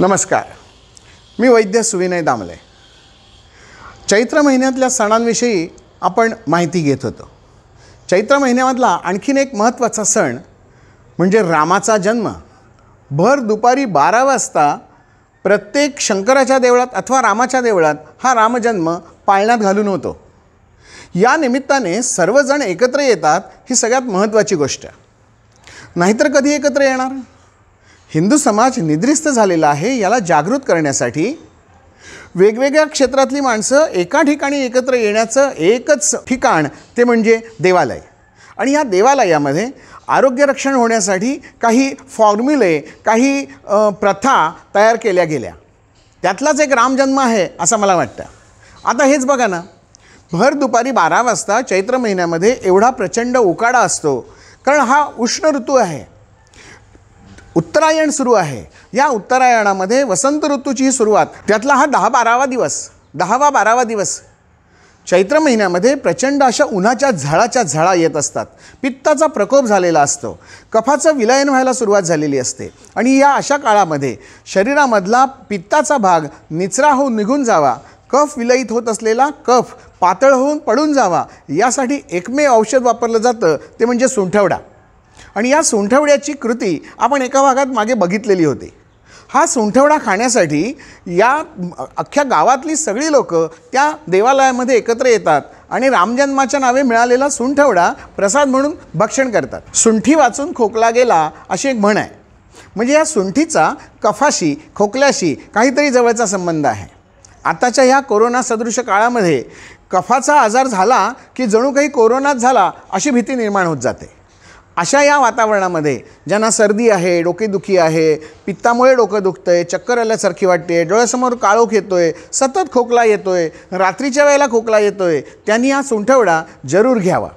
नमस्कार मी वैद्य सुविनय दामले चैत्र महिन्यातल्या सणांविषयी आपण माहिती घेत होतो चैत्र महिन्यामधला आणखीन एक महत्त्वाचा सण म्हणजे रामाचा जन्म भर दुपारी बारा वाजता प्रत्येक शंकराच्या देवळात अथवा रामाच्या देवळात हा रामजन्म पाळण्यात घालून होतो या निमित्ताने सर्वजण एकत्र येतात ही सगळ्यात महत्त्वाची गोष्ट नाहीतर कधी एकत्र येणार हिंदू समाज निद्रिस्त झालेला आहे याला जागृत करण्यासाठी वेगवेगळ्या क्षेत्रातली माणसं एका ठिकाणी एकत्र येण्याचं एकच ठिकाण ते म्हणजे देवालय आणि या देवालयामध्ये आरोग्यरक्षण होण्यासाठी काही फॉर्म्युले काही प्रथा तयार केल्या गेल्या त्यातलाच एक रामजन्म आहे असं मला वाटतं आता हेच बघा ना भर दुपारी बारा वाजता चैत्र महिन्यामध्ये एवढा प्रचंड उकाडा असतो कारण हा उष्ण ऋतू आहे उत्तरायण सुरू आहे या उत्तरायणामध्ये वसंत ऋतूची सुरुवात त्यातला हा दहा बारावा दिवस दहावा बारावा दिवस चैत्र महिन्यामध्ये प्रचंड अशा उन्हाच्या झाडाच्या झळा येत असतात पित्ताचा प्रकोप झालेला असतो कफाचं विलयन व्हायला सुरुवात झालेली असते आणि या अशा काळामध्ये शरीरामधला पित्ताचा भाग निचरा होऊन निघून जावा कफ विलयित होत असलेला कफ पातळ होऊन पडून जावा यासाठी एकमेव औषध वापरलं जातं ते म्हणजे सुंठवडा आणि या सुंठवड्याची कृती आपण एका भागात मागे बघितलेली होती हा सुंठवडा खाण्यासाठी या अख्ख्या गावातली सगळी लोकं त्या देवालयामध्ये एकत्र येतात आणि रामजन्माच्या नावे मिळालेला सुंठवडा प्रसाद म्हणून भक्षण करतात सुंठी वाचून खोकला गेला अशी एक म्हण आहे म्हणजे या सुंठीचा कफाशी खोकल्याशी काहीतरी जवळचा संबंध आहे आताच्या ह्या कोरोना सदृश काळामध्ये कफाचा आजार झाला की जणू काही कोरोनाच झाला अशी भीती निर्माण होत जाते अशा या वातावरणामध्ये ज्यांना सर्दी आहे डोकेदुखी आहे पित्तामुळे डोकं दुखतं आहे चक्कर आल्यासारखी वाटते डोळ्यासमोर काळोख येतो आहे सतत खोकला येतो आहे रात्रीच्या वेळेला खोकला येतो आहे त्यांनी हा सुंठवडा जरूर घ्यावा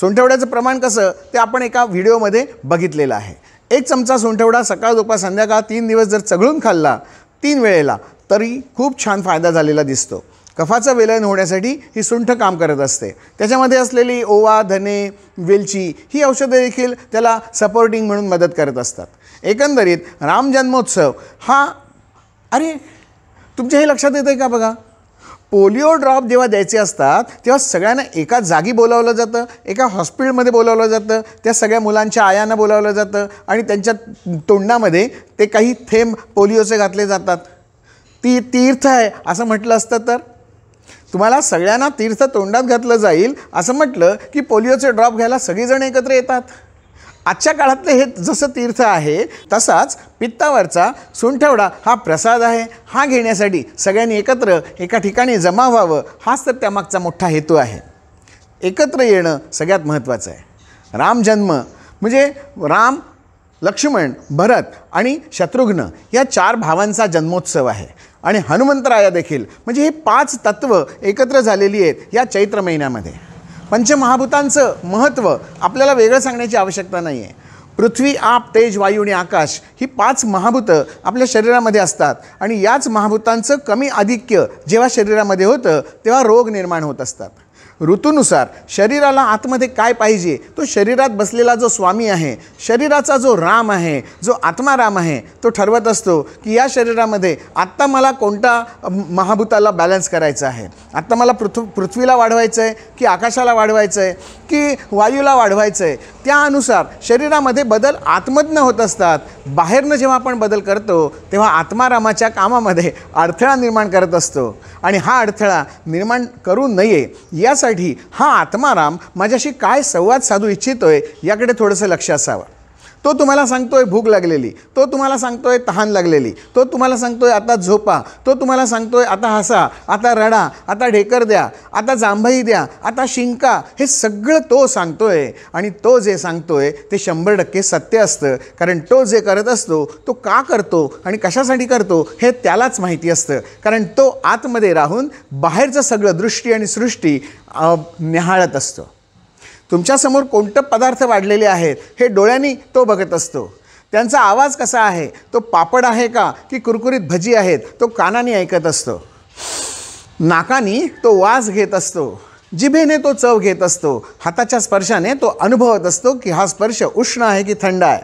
सुंठवड्याचं प्रमाण कसं ते आपण एका व्हिडिओमध्ये बघितलेलं आहे एक चमचा सुंठवडा सकाळ दुपार संध्याकाळ तीन दिवस जर चघळून खाल्ला तीन वेळेला तरी खूप छान फायदा झालेला दिसतो कफाचं वेलन होण्यासाठी ही सुंठ काम करत असते त्याच्यामध्ये असलेली ओवा धने वेलची ही औषधं देखील त्याला सपोर्टिंग म्हणून मदत करत असतात एकंदरीत राम जन्मोत्सव हा अरे तुमच्या हे लक्षात येतं आहे का बघा पोलिओ ड्रॉप जेव्हा द्यायचे असतात तेव्हा सगळ्यांना एका जागी बोलावलं जातं एका हॉस्पिटलमध्ये बोलावलं जातं त्या सगळ्या मुलांच्या आयांना बोलावलं जातं आणि त्यांच्या तोंडामध्ये ते काही थेंब पोलिओचे घातले जातात ती तीर्थ आहे असं म्हटलं असतं तर तुम्हाला सगळ्यांना तीर्थ तोंडात घातलं जाईल असं म्हटलं की पोलिओचे ड्रॉप घ्यायला सगळीजण एकत्र येतात आजच्या काळातलं हे जसं तीर्थ आहे तसाच पित्तावरचा सुंठवडा हा प्रसाद आहे हा घेण्यासाठी सगळ्यांनी एकत्र एका ठिकाणी जमा व्हावं हाच तर त्यामागचा मोठा हेतू आहे एकत्र येणं सगळ्यात महत्त्वाचं आहे रामजन्म म्हणजे राम लक्ष्मण भरत आणि शत्रुघ्न या चार भावांचा जन्मोत्सव आहे आणि हनुमंतराया देखील म्हणजे हे पाच तत्व एकत्र झालेली आहेत या चैत्र महिन्यामध्ये पंचमहाभूतांचं महत्त्व आपल्याला वेगळं सांगण्याची आवश्यकता नाही आहे पृथ्वी आप तेज वायू आणि आकाश ही पाच महाभूतं आपल्या शरीरामध्ये असतात आणि याच महाभूतांचं कमी आधिक्य जेव्हा शरीरामध्ये होतं तेव्हा रोग निर्माण होत असतात ऋतूनुसार शरीराला आतमध्ये काय पाहिजे तो शरीरात बसलेला जो स्वामी आहे शरीराचा जो राम आहे जो आत्माराम आहे तो ठरवत असतो की या शरीरामध्ये आत्ता मला कोणता महाभूताला बॅलन्स करायचा आहे आत्ता मला पृथ्वी पृथ्वीला वाढवायचं आहे की आकाशाला वाढवायचं आहे की वायूला वाढवायचं आहे त्यानुसार शरीरामध्ये बदल आत्मज्ञ होत असतात बाहेरनं जेव्हा आपण बदल करतो तेव्हा आत्मारामाच्या कामामध्ये अडथळा निर्माण करत असतो आणि हा अडथळा निर्माण करू नये यासाठी हा आत्माराम माझ्याशी काय संवाद साधू इच्छितो आहे याकडे थोडंसं लक्ष असावं तो तुम्हाला सांगतोय भूक लागलेली तो तुम्हाला सांगतोय तहान लागलेली तो तुम्हाला सांगतोय आता झोपा तो तुम्हाला सांगतोय आता हसा आता रडा आता ढेकर द्या आता जांभई द्या आता शिंका हे सगळं तो सांगतोय आणि तो जे सांगतोय ते शंभर टक्के सत्य असतं कारण तो जे करत असतो तो का करतो आणि कशासाठी करतो हे त्यालाच माहिती असतं कारण तो आतमध्ये राहून बाहेरचं सगळं दृष्टी आणि सृष्टी निहाळत असतं तुमच्यासमोर कोणतं पदार्थ वाढलेले आहेत हे डोळ्यांनी तो बघत असतो त्यांचा आवाज कसा आहे तो पापड आहे का की कुरकुरीत भजी आहेत तो कानाने ऐकत असतो नाकानी तो वास घेत असतो जिभेने तो चव घेत असतो हाताच्या स्पर्शाने तो अनुभवत असतो की हा स्पर्श उष्ण आहे की थंड आहे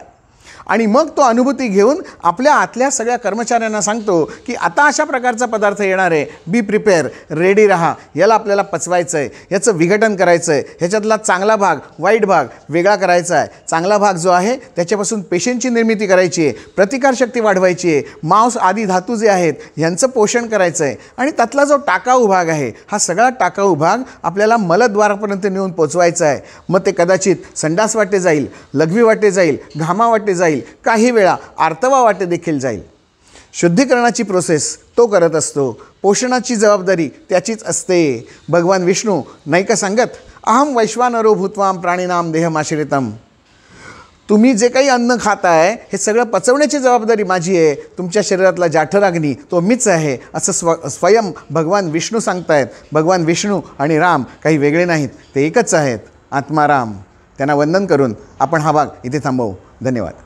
आणि मग तो अनुभूती घेऊन आपल्या आतल्या सगळ्या कर्मचाऱ्यांना सांगतो की आता अशा प्रकारचा पदार्थ येणार आहे बी प्रिपेअर रेडी राहा याला आपल्याला पचवायचं आहे याचं विघटन करायचं आहे ह्याच्यातला चांगला भाग वाईट भाग वेगळा करायचा आहे चांगला भाग जो आहे त्याच्यापासून पेशंटची निर्मिती करायची आहे प्रतिकारशक्ती वाढवायची आहे मांस आदी धातू जे आहेत ह्यांचं पोषण करायचं आहे आणि त्यातला जो टाकाऊ भाग आहे हा सगळा टाकाऊ भाग आपल्याला मलद्वारापर्यंत नेऊन पोचवायचा आहे मग ते कदाचित संडास वाटे जाईल लघवी वाटे जाईल घामा वाटे जाईल जाईल काही वेळा आर्तवा वाटे देखील जाईल शुद्धीकरणाची प्रोसेस तो करत असतो पोषणाची जबाबदारी त्याचीच असते भगवान विष्णू नाही का सांगत अहम वैश्वानरो भूतवाम प्राणीनाम देहमाश्रितम तुम्ही जे काही अन्न खाताय हे सगळं पचवण्याची जबाबदारी माझी आहे तुमच्या शरीरातला जाठराग्नी तो मीच आहे असं स्व स्वयं भगवान विष्णू सांगतायत भगवान विष्णू आणि राम काही वेगळे नाहीत ते एकच आहेत आत्माराम त्यांना वंदन करून आपण हा भाग इथे थांबवू धन्यवाद